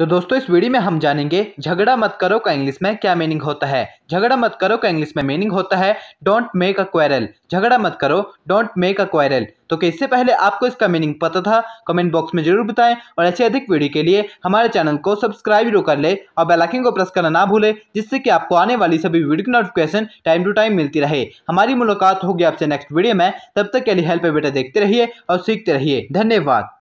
तो दोस्तों इस वीडियो में हम जानेंगे झगड़ा मत करो का इंग्लिश में क्या मीनिंग होता है झगड़ा मत करो का इंग्लिश में मीनिंग होता है डोंट मेक अ क्वेरल झगड़ा मत करो डोंट मेक अ क्वायरल तो इससे पहले आपको इसका मीनिंग पता था कमेंट बॉक्स में जरूर बताएं और ऐसे अधिक वीडियो के लिए हमारे चैनल को सब्सक्राइब जरूर कर ले और बेलाइकिन को प्रेस करना ना भूले जिससे कि आपको आने वाली सभी वीडियो की नोटिफिकेशन टाइम टू टाइम मिलती रहे हमारी मुलाकात होगी आपसे नेक्स्ट वीडियो में तब तक के लिए हेल्प बेटा देखते रहिए और सीखते रहिए धन्यवाद